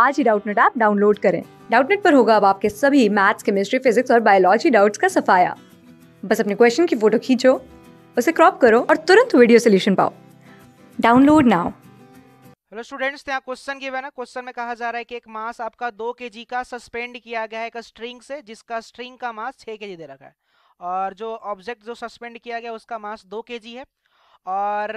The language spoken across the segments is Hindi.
आज ही डाउटनेट ऐप डाउनलोड करें डाउटनेट पर होगा अब आपके सभी मैथ्स केमिस्ट्री फिजिक्स और बायोलॉजी डाउट्स का सफाया बस अपने क्वेश्चन की फोटो खींचो उसे क्रॉप करो और तुरंत वीडियो सोल्यूशन पाओ डाउनलोड नाउ हेलो स्टूडेंट्स तो यहाँ क्वेश्चन गिवन है क्वेश्चन में कहा जा रहा है कि एक मास आपका दो के का सस्पेंड किया गया है एक स्ट्रिंग से जिसका स्ट्रिंग का मास छः के दे रखा है और जो ऑब्जेक्ट जो सस्पेंड किया गया उसका मास दो के है और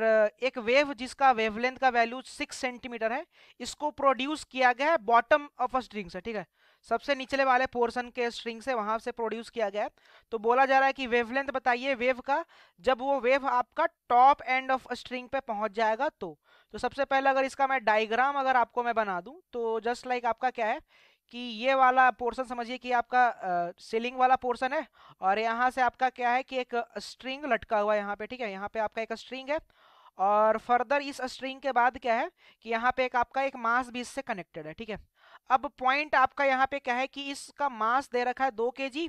एक वेव जिसका वेवलेंथ का वैल्यू सिक्स सेंटीमीटर है इसको प्रोड्यूस किया गया है बॉटम ऑफ अ स्ट्रिंग से ठीक है सबसे निचले वाले पोर्शन के स्ट्रिंग से वहां से प्रोड्यूस किया गया है तो बोला जा रहा है कि वेवलेंथ बताइए वेव का जब वो वेव आपका टॉप एंड ऑफ स्ट्रिंग पे पहुंच जाएगा तो तो सबसे पहले अगर इसका मैं डायग्राम अगर आपको मैं बना दूं तो जस्ट लाइक like आपका क्या है कि ये वाला पोर्शन समझिए कि आपका सीलिंग वाला पोर्शन है और यहाँ से आपका क्या है कि एक स्ट्रिंग लटका हुआ है यहाँ पे ठीक है यहाँ पे आपका एक स्ट्रिंग है और फर्दर इस स्ट्रिंग के बाद क्या है कि यहाँ पे एक आपका एक मास भी इससे कनेक्टेड है ठीक है अब पॉइंट आपका यहाँ पे क्या है कि इसका मास दे रखा है दो के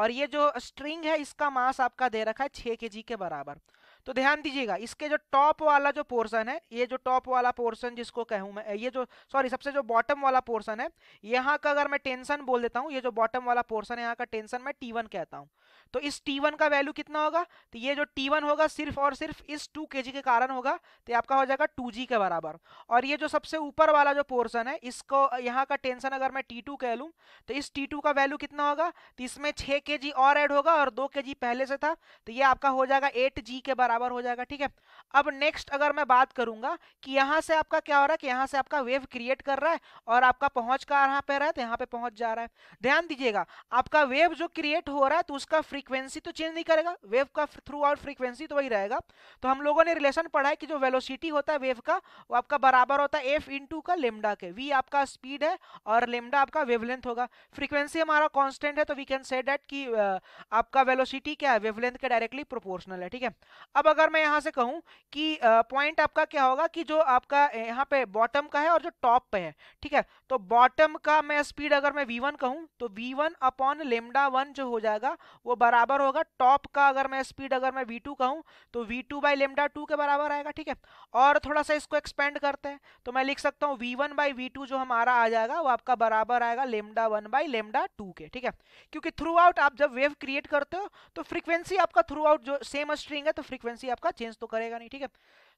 और ये जो स्ट्रिंग है इसका मास आपका दे रखा है छः के के बराबर तो ध्यान दीजिएगा इसके जो टॉप वाला जो पोर्सन है ये जो टॉप वाला पोर्सन जिसको कहूँ मैं ये जो सॉरी सबसे जो बॉटम वाला पोर्सन है यहाँ का अगर मैं टेंशन बोल देता हूँ ये जो बॉटम वाला पोर्सन है यहाँ का टेंशन मैं टी कहता हूँ तो इस T1 का वैल्यू कितना होगा तो ये जो T1 होगा सिर्फ और सिर्फ इस 2 kg के कारण होगा तो आपका हो जाएगा 2g के बराबर और ये जो सबसे ऊपर वाला जो पोर्सन है इसको यहाँ का टेंशन अगर मैं T2 कह लूँ तो इस T2 का वैल्यू कितना होगा तो इसमें छः के और एड होगा और दो के पहले से था तो ये आपका हो जाएगा एट के बराबर हो जाएगा ठीक है अब नेक्स्ट अगर मैं बात करूंगा कि यहाँ से आपका क्या हो रहा है कि यहाँ से आपका वेव क्रिएट कर रहा है और आपका पहुँच कहाँ पर रहा है तो यहाँ पर पहुँच जा रहा है ध्यान दीजिएगा आपका वेव जो क्रिएट हो रहा है तो उसका फ्री फ्रीक्वेंसी तो चेंज नहीं करेगा वेव का थ्रू आउट फ्रीक्वेंसी तो वही रहेगा तो हम लोगों ने रिलेशन पढ़ा है कि जो वेलोसिटी होता है वेव का वो आपका बराबर होता है एफ इंटू का लेमडा के वी आपका स्पीड है और लेमडा आपका वेवलेंथ होगा फ्रीक्वेंसी हमारा कॉन्स्टेंट है तो वी कैन से डेट कि आपका वेलोसिटी क्या है वेवलेंथ के डायरेक्टली प्रोपोर्शनल है ठीक है अब अगर मैं यहाँ से कहूँ कि पॉइंट आपका क्या होगा कि जो आपका यहाँ पे बॉटम का है और जो टॉप पे है ठीक है तो बॉटम का मैं स्पीड अगर मैं वी वन कहूँ तो V one upon lambda one जो हो जाएगा वो बराबर होगा टॉप का अगर मैं स्पीड अगर मैं वी v2 कहूँ तो V two by lambda two के बराबर आएगा ठीक है और थोड़ा सा इसको एक्सपेंड करते हैं तो मैं लिख सकता हूँ V one by V two जो हमारा आ जाएगा वो आपका बराबर आएगा lambda one by lambda two के ठीक है क्योंकि थ्रू आउट आप जब वेव क्रिएट करते हो तो फ्रिक्वेंसी आपका थ्रू आउट जो सेम स्ट्रिंग है तो फ्रिक्वेंसी आपका चेंज तो करेगा नहीं ठीक है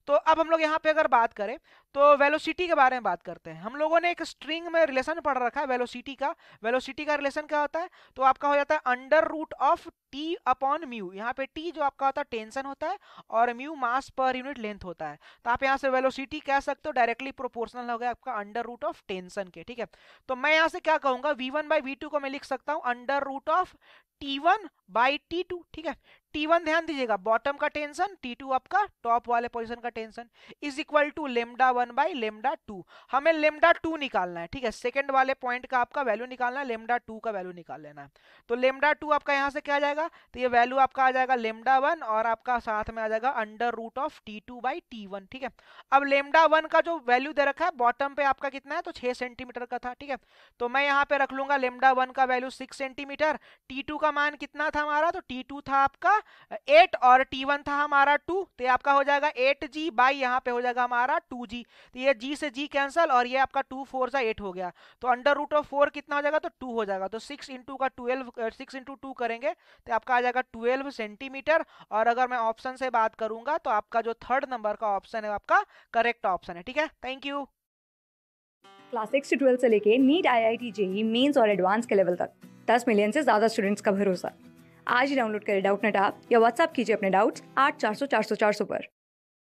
तो अब हम लोग यहाँ पे अगर बात करें तो वेलोसिटी के बारे में बात करते हैं हम लोगों ने एक स्ट्रिंग में रिलेशन पढ़ रखा है वेलोसिटी का वेलोसिटी का रिलेशन क्या होता है तो आपका हो जाता है under root of T upon mu यहाँ पे टी जो आपका होता है टेंशन होता है और म्यू मास पर यूनिट लेंथ होता है तो आप यहाँ से वेलोसिटी कह सकते हो डायरेक्टली प्रोपोर्शनल हो गया आपका अंडर रूट ऑफ टेंशन के ठीक है तो मैं यहाँ से क्या कहूँगा V one by V two को मैं लिख सकता हूँ under root of T one by T two ठीक है टी वन ध्यान दीजिएगा बॉटम का टेंशन टी टू आपका टॉप वाले पोजीशन का tension is equal to lambda one by lambda two हमें लेमडा टू निकालना है ठीक है सेकेंड वाले पॉइंट का आपका वैल्यू निकालना है लेमडा टू का वैल्यू निकाल लेना है तो लेमडा टू आपका यहाँ से क्या जाएगा जाएगा तो ये वैल्यू आपका आ जाएगा लेमडा वन और आपका साथ में आ जाएगा under root of T two by T one ठीक है अब लेमडा वन का जो वैल्यू दे रखा है बॉटम पे आपका कितना है तो छह सेंटीमीटर का था ठीक है तो मैं यहाँ पे रख लूंगा लेमडा वन का value six centimetre T two का मान कितना था हमारा तो टी टू था आपका एट और टी वन था हमारा टू तो आपका हो जाएगा एट जी बाई यहाँ पे हो जाएगा हमारा टू जी तो ये जी से जी कैंसल और ये आपका टू फोर सा एट हो गया तो अंडर रूट ऑफ फोर कितना हो जाएगा तो टू हो जाएगा तो सिक्स इंटू का ट्वेल्व सिक्स इंटू टू करेंगे तो तो आपका आ जाएगा ट्वेल्व सेंटीमीटर और अगर मैं ऑप्शन से बात करूंगा तो आपका जो थर्ड नंबर का ऑप्शन है आपका करेक्ट ऑप्शन है ठीक है थैंक यू क्लास सिक्स से ट्वेल्थ से लेके NEET I I T JEE mains और एडवांस के लेवल तक दस मिलियन से ज़्यादा स्टूडेंट्स का भरोसा आज ही डाउनलोड करें डाउट नेट आप या व्हाट्सअप कीजिए अपने डाउट्स आठ चार सौ चार सौ चार सौ पर